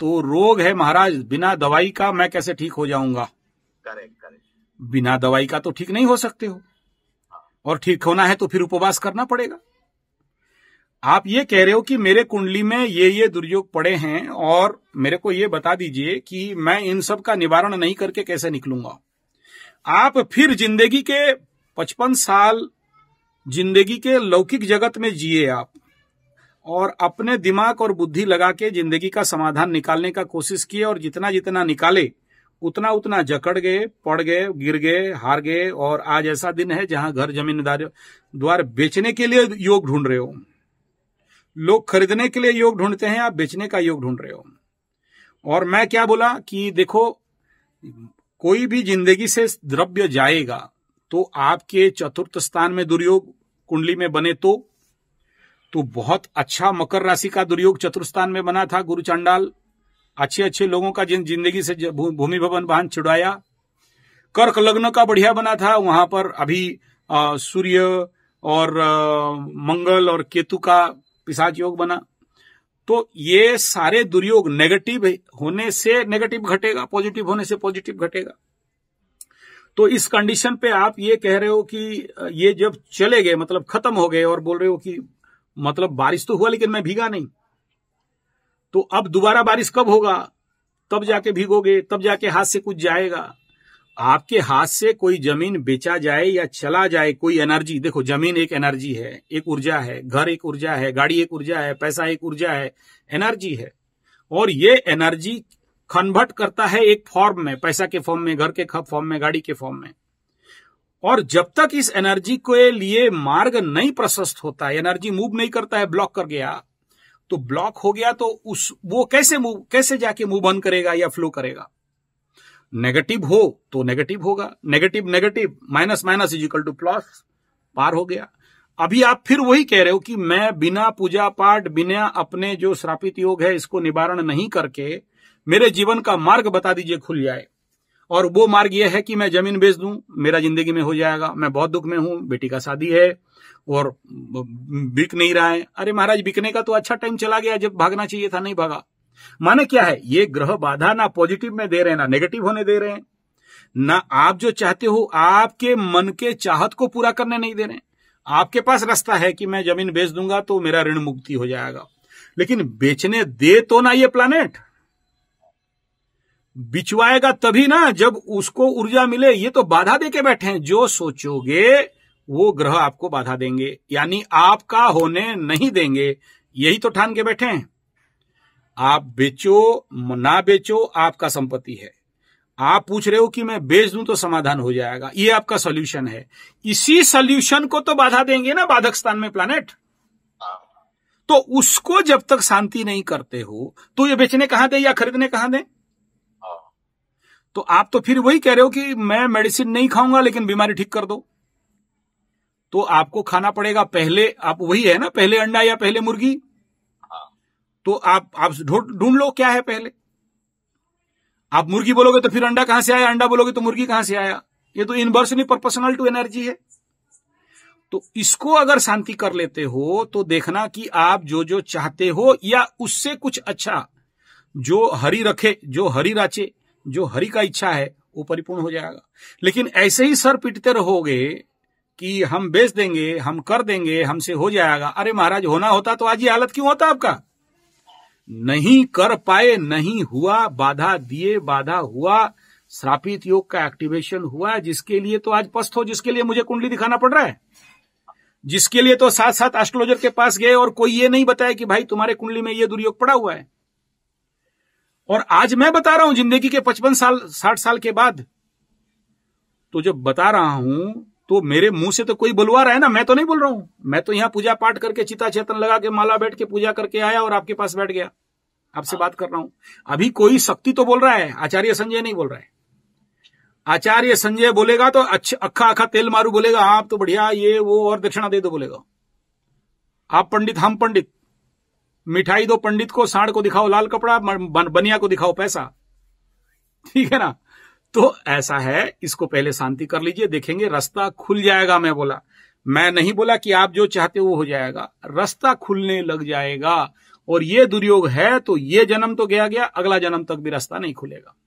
तो रोग है महाराज बिना दवाई का मैं कैसे ठीक हो जाऊंगा करेक्ट करेक्ट बिना दवाई का तो ठीक नहीं हो सकते हो और ठीक होना है तो फिर उपवास करना पड़ेगा आप ये कह रहे हो कि मेरे कुंडली में ये ये दुर्योग पड़े हैं और मेरे को ये बता दीजिए कि मैं इन सब का निवारण नहीं करके कैसे निकलूंगा आप फिर जिंदगी के पचपन साल जिंदगी के लौकिक जगत में जिए आप और अपने दिमाग और बुद्धि लगा के जिंदगी का समाधान निकालने का कोशिश किए और जितना जितना निकाले उतना उतना जकड़ गए पड़ गए गिर गए हार गए और आज ऐसा दिन है जहां घर जमींदार द्वार बेचने के लिए योग ढूंढ रहे हो लोग खरीदने के लिए योग ढूंढते हैं आप बेचने का योग ढूंढ रहे हो और मैं क्या बोला कि देखो कोई भी जिंदगी से द्रव्य जाएगा तो आपके चतुर्थ स्थान में दुर्योग कुंडली में बने तो तो बहुत अच्छा मकर राशि का दुर्योग चतुर्स्थान में बना था गुरु चांडाल अच्छे अच्छे लोगों का जिन जिंदगी से भूमि भवन वाहन छुड़ाया कर्क लग्न का बढ़िया बना था वहां पर अभी सूर्य और आ, मंगल और केतु का पिशाच योग बना तो ये सारे दुर्योग नेगेटिव होने से नेगेटिव घटेगा पॉजिटिव होने से पॉजिटिव घटेगा तो इस कंडीशन पे आप ये कह रहे हो कि ये जब चले गए मतलब खत्म हो गए और बोल रहे हो कि मतलब बारिश तो हुआ लेकिन मैं भीगा नहीं तो अब दोबारा बारिश कब होगा तब जाके भीगोगे तब जाके हाथ से कुछ जाएगा आपके हाथ से कोई जमीन बेचा जाए या चला जाए कोई एनर्जी देखो जमीन एक एनर्जी है एक ऊर्जा है घर एक ऊर्जा है गाड़ी एक ऊर्जा है पैसा एक ऊर्जा है एनर्जी है और ये एनर्जी कन्वर्ट करता है एक फॉर्म में पैसा के फॉर्म में घर के फॉर्म में गाड़ी के फॉर्म में और जब तक इस एनर्जी के लिए मार्ग नहीं प्रशस्त होता है एनर्जी मूव नहीं करता है ब्लॉक कर गया तो ब्लॉक हो गया तो उस वो कैसे मूव कैसे जाके मूव ऑन करेगा या फ्लो करेगा नेगेटिव हो तो नेगेटिव होगा negative negative minus minus equal to plus पार हो गया अभी आप फिर वही कह रहे हो कि मैं बिना पूजा पाठ बिना अपने जो श्रापित योग है इसको निवारण नहीं करके मेरे जीवन का मार्ग बता दीजिए खुल जाए और वो मार्ग ये है कि मैं जमीन बेच दूं मेरा जिंदगी में हो जाएगा मैं बहुत दुख में हूं बेटी का शादी है और बिक नहीं रहा है अरे महाराज बिकने का तो अच्छा टाइम चला गया जब भागना चाहिए था नहीं भागा माने क्या है ये ग्रह बाधा ना पॉजिटिव में दे रहे हैं ना नेगेटिव होने दे रहे हैं ना आप जो चाहते हो आपके मन के चाहत को पूरा करने नहीं दे रहे हैं आपके पास रास्ता है कि मैं जमीन बेच दूंगा तो मेरा ऋण मुक्ति हो जाएगा लेकिन बेचने दे तो ना ये प्लानेट बिचवाएगा तभी ना जब उसको ऊर्जा मिले ये तो बाधा देके बैठे हैं जो सोचोगे वो ग्रह आपको बाधा देंगे यानी आपका होने नहीं देंगे यही तो ठान के बैठे हैं आप बेचो ना बेचो आपका संपत्ति है आप पूछ रहे हो कि मैं बेच दूं तो समाधान हो जाएगा ये आपका सोल्यूशन है इसी सोल्यूशन को तो बाधा देंगे ना बाधक स्थान में प्लानेट तो उसको जब तक शांति नहीं करते हो तो ये बेचने कहां दे या खरीदने कहां दें तो आप तो फिर वही कह रहे हो कि मैं मेडिसिन नहीं खाऊंगा लेकिन बीमारी ठीक कर दो तो आपको खाना पड़ेगा पहले आप वही है ना पहले अंडा या पहले मुर्गी हाँ। तो आप आप ढूंढ लो क्या है पहले आप मुर्गी बोलोगे तो फिर अंडा कहां से आया अंडा बोलोगे तो मुर्गी कहां से आया ये तो इनवर्सली प्रोपोर्शनल टू एनर्जी है तो इसको अगर शांति कर लेते हो तो देखना कि आप जो जो चाहते हो या उससे कुछ अच्छा जो हरी रखे जो हरी राचे जो हरि का इच्छा है वो परिपूर्ण हो जाएगा लेकिन ऐसे ही सर पीटते रहोगे कि हम बेच देंगे हम कर देंगे हमसे हो जाएगा अरे महाराज होना होता तो आज ये हालत क्यों होता आपका नहीं कर पाए नहीं हुआ बाधा दिए बाधा हुआ श्रापित योग का एक्टिवेशन हुआ जिसके लिए तो आज पस्त हो जिसके लिए मुझे कुंडली दिखाना पड़ रहा है जिसके लिए तो साथ साथ एस्ट्रोलॉजर के पास गए और कोई ये नहीं बताया कि भाई तुम्हारे कुंडली में ये दुर्योग पड़ा हुआ है और आज मैं बता रहा हूं जिंदगी के पचपन साल साठ साल के बाद तो जब बता रहा हूं तो मेरे मुंह से तो कोई बुलवा रहा है ना मैं तो नहीं बोल रहा हूं मैं तो यहां पूजा पाठ करके चिता चेतन लगा के माला बैठ के पूजा करके आया और आपके पास बैठ गया आपसे हाँ। बात कर रहा हूं अभी कोई शक्ति तो बोल रहा है आचार्य संजय नहीं बोल रहा है आचार्य संजय बोलेगा तो अच्छा अखा अखा तेल मारू बोलेगा आप तो बढ़िया ये वो और दक्षिणा दे दो बोलेगा आप पंडित हम पंडित मिठाई दो पंडित को साढ़ को दिखाओ लाल कपड़ा बनिया को दिखाओ पैसा ठीक है ना तो ऐसा है इसको पहले शांति कर लीजिए देखेंगे रास्ता खुल जाएगा मैं बोला मैं नहीं बोला कि आप जो चाहते हो हो जाएगा रास्ता खुलने लग जाएगा और ये दुर्योग है तो ये जन्म तो गया गया अगला जन्म तक भी रास्ता नहीं खुलेगा